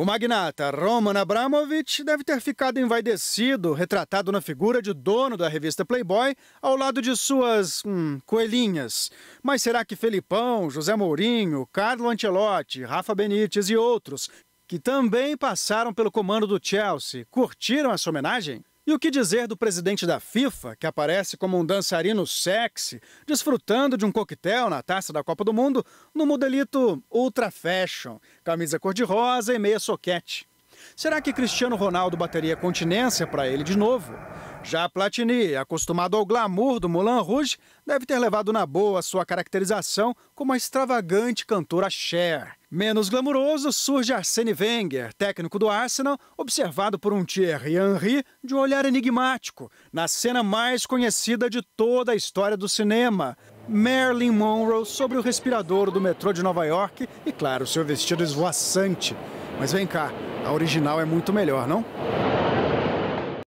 O magnata Roman Abramovich deve ter ficado envaidecido, retratado na figura de dono da revista Playboy, ao lado de suas hum, coelhinhas. Mas será que Felipão, José Mourinho, Carlo Ancelotti, Rafa Benítez e outros, que também passaram pelo comando do Chelsea, curtiram essa homenagem? E o que dizer do presidente da FIFA, que aparece como um dançarino sexy, desfrutando de um coquetel na taça da Copa do Mundo, no modelito ultra fashion, camisa cor-de-rosa e meia soquete. Será que Cristiano Ronaldo bateria continência para ele de novo? Já Platini, acostumado ao glamour do Moulin Rouge, deve ter levado na boa sua caracterização como a extravagante cantora Cher. Menos glamuroso surge Arsene Wenger, técnico do Arsenal, observado por um Thierry Henry de um olhar enigmático, na cena mais conhecida de toda a história do cinema. Marilyn Monroe sobre o respirador do metrô de Nova York e, claro, seu vestido esvoaçante. Mas vem cá, a original é muito melhor, não?